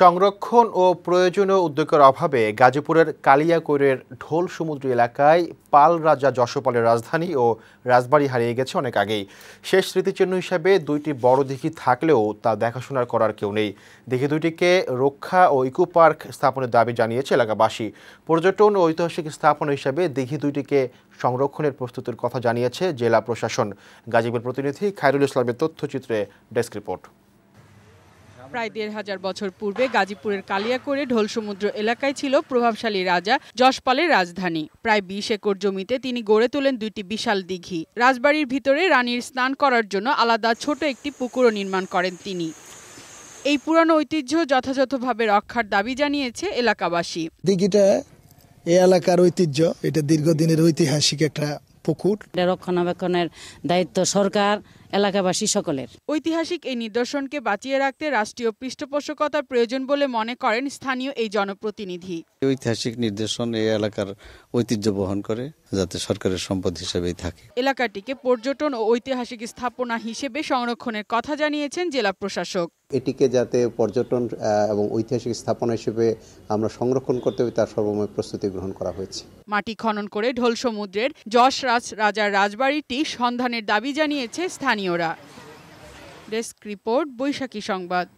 সংরক্ষণ ও প্রয়োজনীয় উদ্যোগের অভাবে গাজীপুরের কালিয়াকৈরের ঢোল সমুদ্র এলাকায় পাল রাজা যশোপালের রাজধানী ও রাজবাড়ি হারিয়ে গেছে অনেক আগেই শেষ স্মৃতিচিহ্ন হিসাবে দুইটি বড় দিঘি থাকলেও তা দেখাশোনা করার কেউ নেই দিঘি দুইটিকে রক্ষা ও ইকো পার্ক স্থাপনের দাবি জানিয়েছে এলাকাবাসী পর্যটন ও ঐতিহাসিক স্থাপন হিসাবে দিঘি দুইটিকে সংরক্ষণের প্রস্তুতির কথা জানিয়েছে জেলা প্রশাসন গাজীপুর প্রতিনিধি খায়রুল ইসলামের তথ্যচিত্রে ডেস্ক রিপোর্ট প্রায় দেড় হাজার বছর পূর্বে গাজীপুরের কালিয়াকোড়ে ঢোলসমুদ্র এলাকায় ছিল প্রভাবশালী রাজা যশপালের রাজধানী প্রায় বিশ একর জমিতে তিনি গড়ে তোলেন দুইটি বিশাল দিঘি রাজবাড়ির ভিতরে রানীর স্নান করার জন্য আলাদা ছোট একটি পুকুরও নির্মাণ করেন তিনি এই পুরনো ঐতিহ্য যথাযথভাবে রক্ষার দাবি জানিয়েছে এলাকাবাসী দিঘিটা এ এলাকার ঐতিহ্য এটা দীর্ঘদিনের ঐতিহাসিক একটা পুকুর রক্ষণাবেক্ষণের দায়িত্ব সরকার এলাকাবাসী সকলের ঐতিহাসিক এই নিদর্শনকে বাঁচিয়ে রাখতে রাষ্ট্রীয় পৃষ্ঠপোষকতার প্রয়োজন বলে মনে করেন স্থানীয় এই জনপ্রতিনিধি ঐতিহাসিক নিদর্শন এই এলাকার ঐতিহ্য বহন করে যাতে সরকারের সম্পদ হিসেবেই থাকে এলাকাটিকে পর্যটন ও ঐতিহাসিক স্থাপনা হিসেবে সংরক্ষণের কথা জানিয়েছেন জেলা প্রশাসক এটিকে যাতে পর্যটন এবং ঐতিহাসিক স্থাপনা হিসেবে আমরা সংরক্ষণ করতে হবে তার সর্বময় প্রস্তুতি গ্রহণ করা হয়েছে মাটি খনন করে ঢোল সমুদ্রের যশ রাজ রাজার রাজবাড়িটি সন্ধানের দাবি জানিয়েছে স্থানীয়রা ডেস্ক রিপোর্ট বৈশাখী সংবাদ